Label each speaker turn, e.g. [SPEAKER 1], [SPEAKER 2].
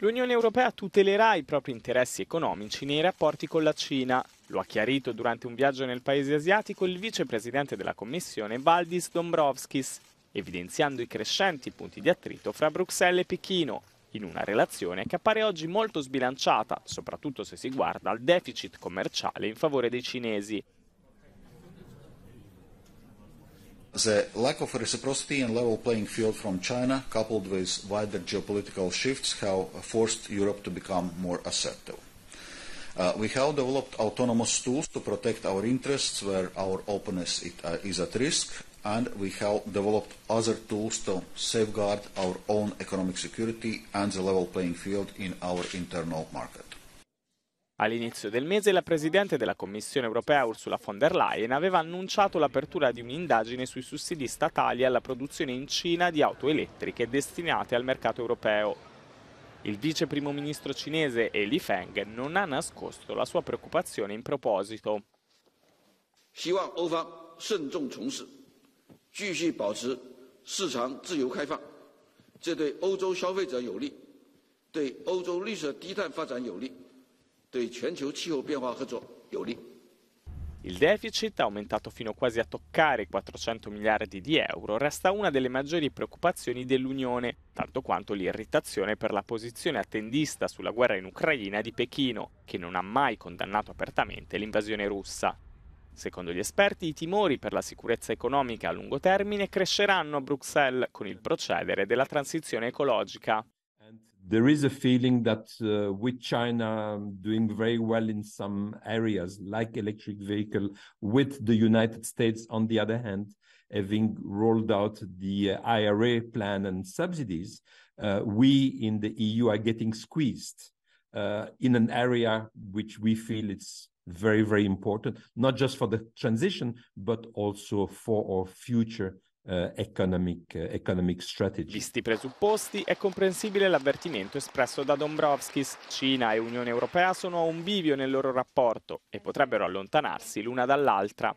[SPEAKER 1] L'Unione Europea tutelerà i propri interessi economici nei rapporti con la Cina. Lo ha chiarito durante un viaggio nel paese asiatico il vicepresidente della Commissione Valdis Dombrovskis, evidenziando i crescenti punti di attrito fra Bruxelles e Pechino, in una relazione che appare oggi molto sbilanciata, soprattutto se si guarda al deficit commerciale in favore dei cinesi.
[SPEAKER 2] The lack of reciprocity and level playing field from China, coupled with wider geopolitical shifts, have forced Europe to become more assertive. Uh, we have developed autonomous tools to protect our interests where our openness it, uh, is at risk, and we have developed other tools to safeguard our own economic security and the level playing field in our internal market.
[SPEAKER 1] All'inizio del mese la Presidente della Commissione europea Ursula von der Leyen aveva annunciato l'apertura di un'indagine sui sussidi statali alla produzione in Cina di auto elettriche destinate al mercato europeo. Il vice primo ministro cinese Eli Feng non ha nascosto la sua preoccupazione in proposito.
[SPEAKER 3] 希望欧方慎重从事，继续保持市场自由开放，这对欧洲消费者有利，对欧洲绿色低碳发展有利。
[SPEAKER 1] il deficit, aumentato fino quasi a toccare i 400 miliardi di euro, resta una delle maggiori preoccupazioni dell'Unione, tanto quanto l'irritazione per la posizione attendista sulla guerra in Ucraina di Pechino, che non ha mai condannato apertamente l'invasione russa. Secondo gli esperti, i timori per la sicurezza economica a lungo termine cresceranno a Bruxelles con il procedere della transizione ecologica.
[SPEAKER 4] there is a feeling that uh, with China doing very well in some areas, like electric vehicle, with the United States, on the other hand, having rolled out the uh, IRA plan and subsidies, uh, we in the EU are getting squeezed uh, in an area which we feel it's very, very important, not just for the transition, but also
[SPEAKER 1] for our future uh, economic, uh, economic strategy. Visti i presupposti, è comprensibile l'avvertimento espresso da Dombrovskis. Cina e Unione Europea sono a un bivio nel loro rapporto e potrebbero allontanarsi l'una dall'altra.